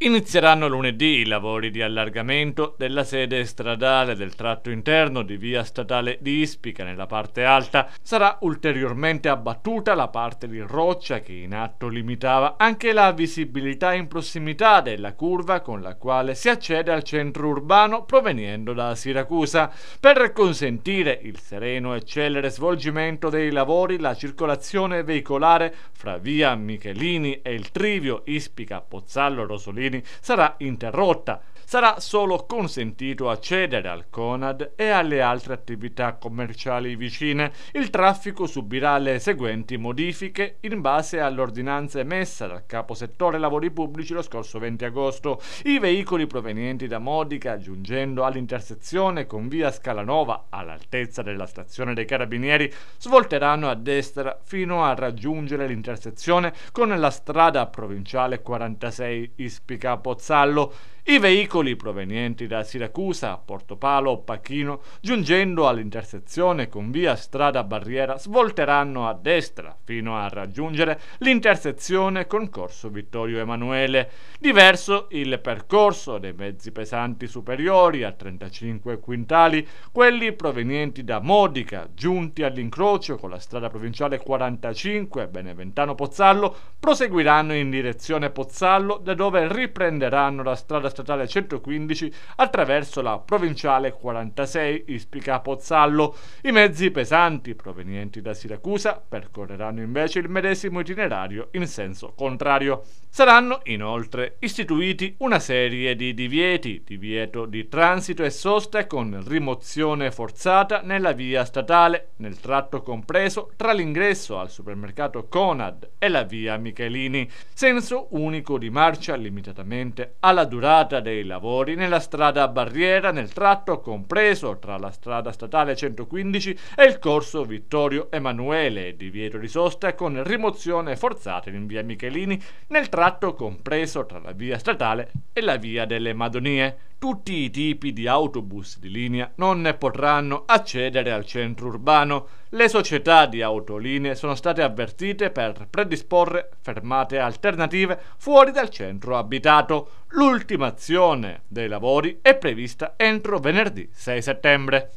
Inizieranno lunedì i lavori di allargamento della sede stradale del tratto interno di via statale di Ispica nella parte alta. Sarà ulteriormente abbattuta la parte di roccia che in atto limitava anche la visibilità in prossimità della curva con la quale si accede al centro urbano proveniendo da Siracusa. Per consentire il sereno e celere svolgimento dei lavori la circolazione veicolare fra via Michelini e il Trivio Ispica Pozzallo Rosolino cittadini sarà interrotta. Sarà solo consentito accedere al CONAD e alle altre attività commerciali vicine. Il traffico subirà le seguenti modifiche in base all'ordinanza emessa dal capo settore lavori pubblici lo scorso 20 agosto. I veicoli provenienti da Modica, giungendo all'intersezione con via Scalanova all'altezza della stazione dei Carabinieri, svolteranno a destra fino a raggiungere l'intersezione con la strada provinciale 46 Ispica Repubblica a Pozzallo i veicoli provenienti da Siracusa, Portopalo o Pachino, giungendo all'intersezione con via Strada Barriera, svolteranno a destra fino a raggiungere l'intersezione con Corso Vittorio Emanuele. Diverso il percorso dei mezzi pesanti superiori a 35 quintali, quelli provenienti da Modica, giunti all'incrocio con la strada provinciale 45 Beneventano-Pozzallo, proseguiranno in direzione Pozzallo, da dove ripartiranno riprenderanno la strada statale 115 attraverso la provinciale 46 Ispica-Pozzallo. I mezzi pesanti provenienti da Siracusa percorreranno invece il medesimo itinerario in senso contrario. Saranno inoltre istituiti una serie di divieti, divieto di transito e sosta con rimozione forzata nella via statale, nel tratto compreso tra l'ingresso al supermercato Conad e la via Michelini, senso unico di marcia limitatamente riservatamente alla durata dei lavori nella strada a barriera nel tratto compreso tra la strada statale 115 e il corso Vittorio Emanuele, divieto di sosta con rimozione forzata in via Michelini nel tratto compreso tra la via statale e la via delle Madonie. Tutti i tipi di autobus di linea non ne potranno accedere al centro urbano. Le società di autolinee sono state avvertite per predisporre fermate alternative fuori dal centro abitato. L'ultimazione dei lavori è prevista entro venerdì 6 settembre.